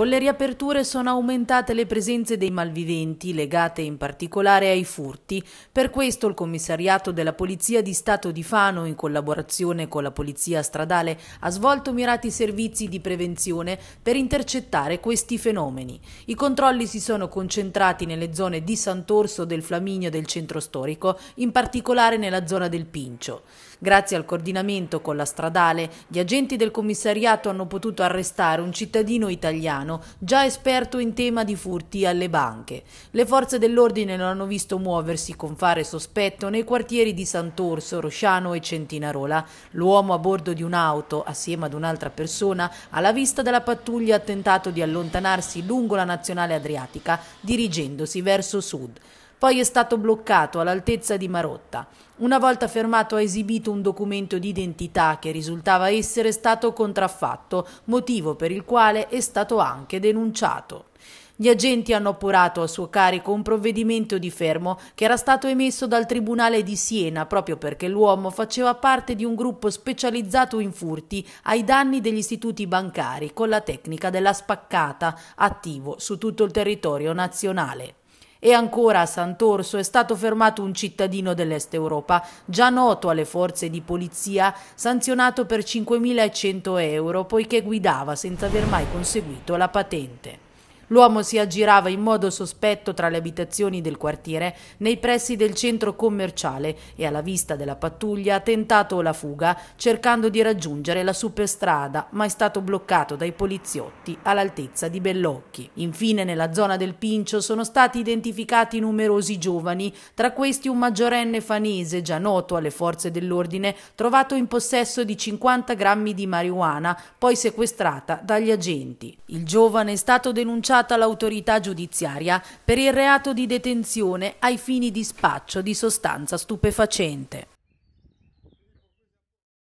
Con le riaperture sono aumentate le presenze dei malviventi, legate in particolare ai furti. Per questo il commissariato della Polizia di Stato di Fano, in collaborazione con la Polizia Stradale, ha svolto mirati servizi di prevenzione per intercettare questi fenomeni. I controlli si sono concentrati nelle zone di Sant'Orso, del Flaminio e del centro storico, in particolare nella zona del Pincio. Grazie al coordinamento con la Stradale, gli agenti del commissariato hanno potuto arrestare un cittadino italiano italiano, già esperto in tema di furti alle banche. Le forze dell'ordine lo hanno visto muoversi con fare sospetto nei quartieri di Sant'Orso, Rosciano e Centinarola. L'uomo a bordo di un'auto, assieme ad un'altra persona, alla vista della pattuglia ha tentato di allontanarsi lungo la nazionale adriatica, dirigendosi verso sud poi è stato bloccato all'altezza di Marotta. Una volta fermato ha esibito un documento di identità che risultava essere stato contraffatto, motivo per il quale è stato anche denunciato. Gli agenti hanno appurato a suo carico un provvedimento di fermo che era stato emesso dal Tribunale di Siena proprio perché l'uomo faceva parte di un gruppo specializzato in furti ai danni degli istituti bancari con la tecnica della spaccata, attivo su tutto il territorio nazionale. E ancora a Sant'Orso è stato fermato un cittadino dell'Est Europa, già noto alle forze di polizia, sanzionato per 5.100 euro poiché guidava senza aver mai conseguito la patente. L'uomo si aggirava in modo sospetto tra le abitazioni del quartiere nei pressi del centro commerciale e alla vista della pattuglia ha tentato la fuga cercando di raggiungere la superstrada ma è stato bloccato dai poliziotti all'altezza di Bellocchi. Infine nella zona del Pincio sono stati identificati numerosi giovani, tra questi un maggiorenne fanese già noto alle forze dell'ordine trovato in possesso di 50 grammi di marijuana poi sequestrata dagli agenti. Il giovane è stato denunciato imputata l'autorità giudiziaria per il reato di detenzione ai fini di spaccio di sostanza stupefacente.